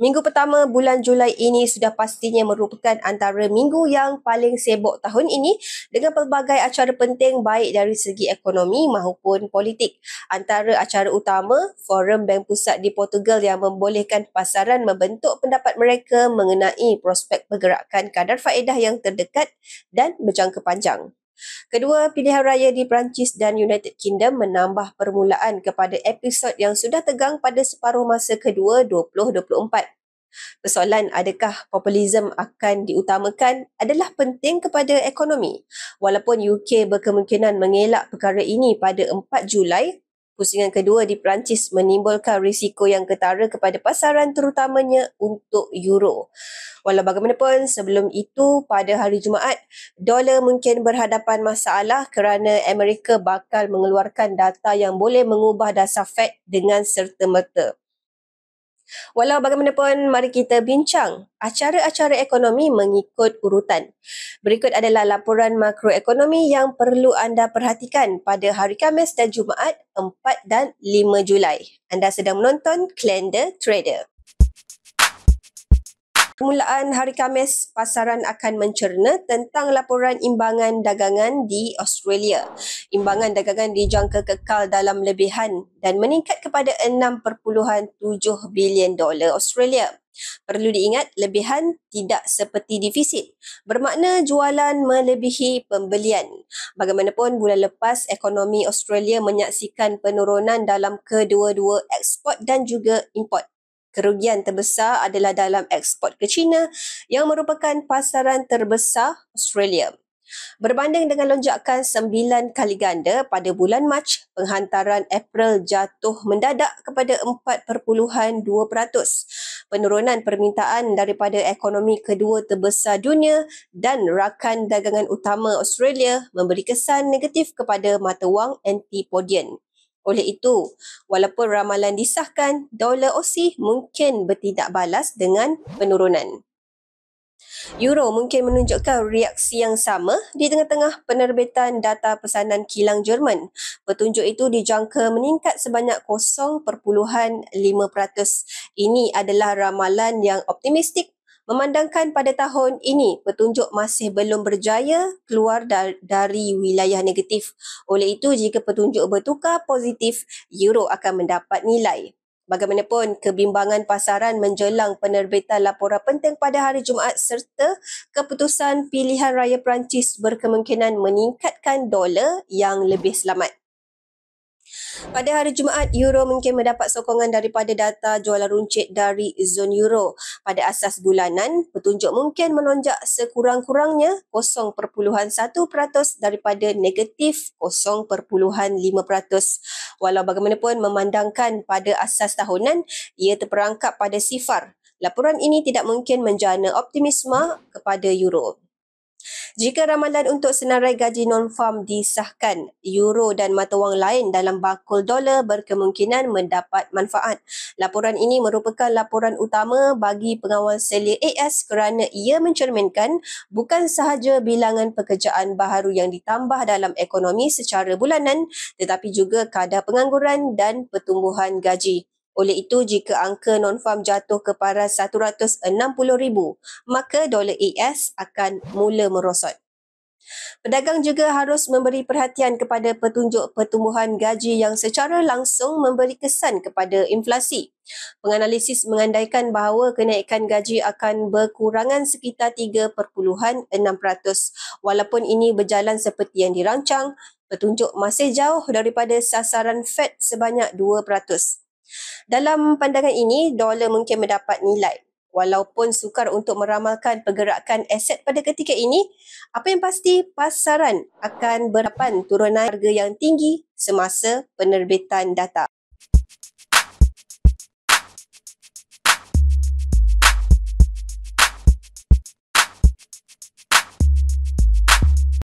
Minggu pertama bulan Julai ini sudah pastinya merupakan antara minggu yang paling sibuk tahun ini dengan pelbagai acara penting baik dari segi ekonomi maupun politik. Antara acara utama, Forum Bank Pusat di Portugal yang membolehkan pasaran membentuk pendapat mereka mengenai prospek pergerakan kadar faedah yang terdekat dan berjangka panjang. Kedua, pilihan raya di Perancis dan United Kingdom menambah permulaan kepada episod yang sudah tegang pada separuh masa kedua 2024. Persoalan adakah populisme akan diutamakan adalah penting kepada ekonomi. Walaupun UK berkemungkinan mengelak perkara ini pada 4 Julai Pusingan kedua di Perancis menimbulkan risiko yang ketara kepada pasaran terutamanya untuk euro. Walau bagaimanapun, sebelum itu pada hari Jumaat, dolar mungkin berhadapan masalah kerana Amerika bakal mengeluarkan data yang boleh mengubah dasar Fed dengan serta-merta. Walau bagaimanapun, mari kita bincang acara-acara ekonomi mengikut urutan. Berikut adalah laporan makroekonomi yang perlu anda perhatikan pada hari Khamis dan Jumaat 4 dan 5 Julai. Anda sedang menonton Klender Trader permulaan hari Khamis, pasaran akan mencerna tentang laporan imbangan dagangan di Australia. Imbangan dagangan dijangka kekal dalam lebihan dan meningkat kepada 6.7 bilion dolar Australia. Perlu diingat, lebihan tidak seperti defisit. Bermakna jualan melebihi pembelian. Bagaimanapun, bulan lepas ekonomi Australia menyaksikan penurunan dalam kedua-dua ekspor dan juga import. Kerugian terbesar adalah dalam ekspor ke China yang merupakan pasaran terbesar Australia. Berbanding dengan lonjakan 9 kali ganda pada bulan Mac, penghantaran April jatuh mendadak kepada 4.2%. Penurunan permintaan daripada ekonomi kedua terbesar dunia dan rakan dagangan utama Australia memberi kesan negatif kepada mata wang antipodian. Oleh itu, walaupun ramalan disahkan, dolar Aussie mungkin bertindak balas dengan penurunan. Euro mungkin menunjukkan reaksi yang sama di tengah-tengah penerbitan data pesanan kilang Jerman. Petunjuk itu dijangka meningkat sebanyak 0.5%. Ini adalah ramalan yang optimistik Memandangkan pada tahun ini, petunjuk masih belum berjaya keluar dar- dari wilayah negatif. Oleh itu, jika petunjuk bertukar positif, euro akan mendapat nilai. Bagaimanapun, kebimbangan pasaran menjelang penerbitan laporan penting pada hari Jumaat serta keputusan pilihan raya Perancis berkemungkinan meningkatkan dolar yang lebih selamat. Pada hari Jumaat, euro mungkin mendapat sokongan daripada data jualan runcit dari zon euro. Pada asas bulanan, petunjuk mungkin melonjak sekurang-kurangnya 0.1% daripada negatif 0.5%. Walau bagaimanapun memandangkan pada asas tahunan, ia terperangkap pada sifar. Laporan ini tidak mungkin menjana optimisme kepada euro. Jika ramalan untuk senarai gaji non-farm disahkan, euro dan mata wang lain dalam bakul dolar berkemungkinan mendapat manfaat. Laporan ini merupakan laporan utama bagi pengawal selia AS kerana ia mencerminkan bukan sahaja bilangan pekerjaan baharu yang ditambah dalam ekonomi secara bulanan tetapi juga kadar pengangguran dan pertumbuhan gaji. Oleh itu, jika angka non-farm jatuh ke paras RM160,000, maka dolar AS akan mula merosot. Pedagang juga harus memberi perhatian kepada petunjuk pertumbuhan gaji yang secara langsung memberi kesan kepada inflasi. Penganalisis mengandaikan bahawa kenaikan gaji akan berkurangan sekitar 3.6%. Walaupun ini berjalan seperti yang dirancang, petunjuk masih jauh daripada sasaran Fed sebanyak 2%. Dalam pandangan ini, dolar mungkin mendapat nilai. Walaupun sukar untuk meramalkan pergerakan aset pada ketika ini, apa yang pasti pasaran akan berapan turunan harga yang tinggi semasa penerbitan data.